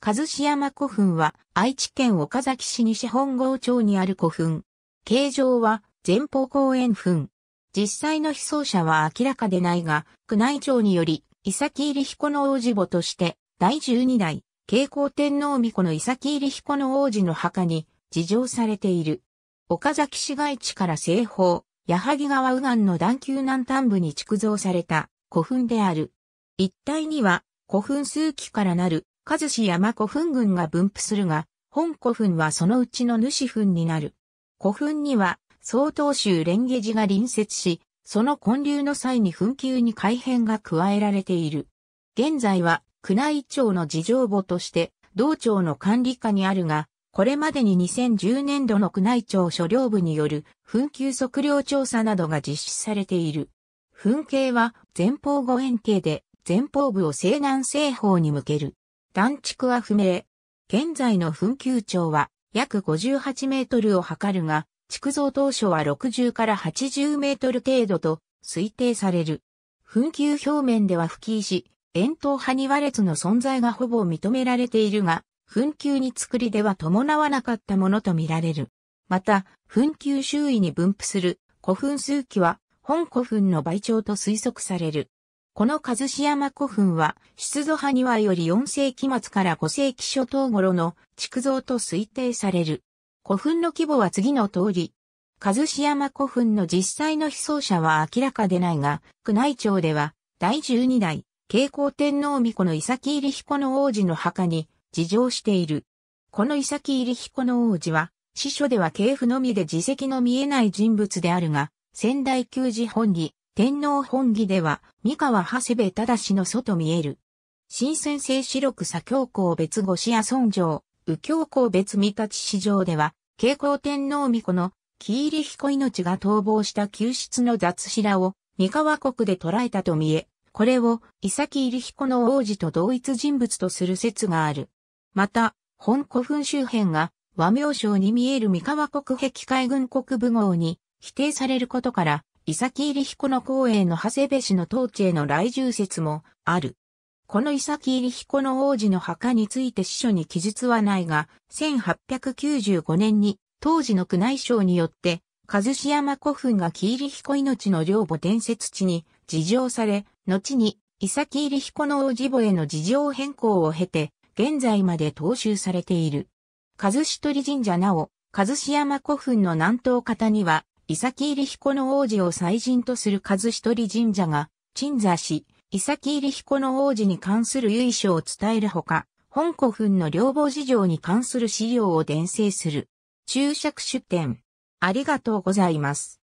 和志山古墳は愛知県岡崎市西本郷町にある古墳。形状は前方公園墳。実際の被葬者は明らかでないが、宮内庁により、伊崎入彦の王子母として、第12代、慶光天皇御子の伊崎入彦の王子の墓に、自浄されている。岡崎市街地から西方、矢作川右岸の段丘南端部に築造された古墳である。一帯には古墳数基からなる数氏山古墳群が分布するが、本古墳はそのうちの主墳になる。古墳には、総統州蓮華寺が隣接し、その建立の際に墳丘に改変が加えられている。現在は、宮内庁の事情簿として、道庁の管理下にあるが、これまでに2010年度の宮内庁所領部による紛糾測量調査などが実施されている。紛形は前方後円形で前方部を西南西方に向ける。断築は不明。現在の墳丘長は約58メートルを測るが、築造当初は60から80メートル程度と推定される。墳丘表面では吹き石、円筒派にれ列の存在がほぼ認められているが、墳丘に作りでは伴わなかったものとみられる。また、墳丘周囲に分布する古墳数基は本古墳の倍長と推測される。この和志山古墳は、出土派庭より4世紀末から5世紀初頭頃の築造と推定される。古墳の規模は次の通り。和志山古墳の実際の被葬者は明らかでないが、宮内庁では、第12代、慶光天皇御子の伊崎入彦の王子の墓に、自乗している。この伊崎入彦の王子は、司書では系譜のみで自責の見えない人物であるが、仙台旧寺本に、天皇本義では、三河長谷部忠の祖と見える。新鮮性四六左教皇別五子や尊上、右教皇別三立市場では、慶光天皇御子の、キーリヒコ命が逃亡した救出の雑誌らを、三河国で捉えたと見え、これを、伊佐キ・入彦の王子と同一人物とする説がある。また、本古墳周辺が、和名称に見える三河国壁海軍国部号に、否定されることから、伊崎入彦の公営の長谷部氏の統治への来住説もある。この伊崎入彦の王子の墓について司書に記述はないが、1895年に当時の宮内省によって、和志山古墳が木入彦命の領母伝説地に事情され、後に伊崎入彦の王子母への事情変更を経て、現在まで踏襲されている。和志鳥神社なお、和志山古墳の南東方には、伊崎入彦の王子を祭神とする数一人神社が、鎮座し、伊崎入彦の王子に関する由緒を伝えるほか、本古墳の両方事情に関する資料を伝承する。注釈出典。ありがとうございます。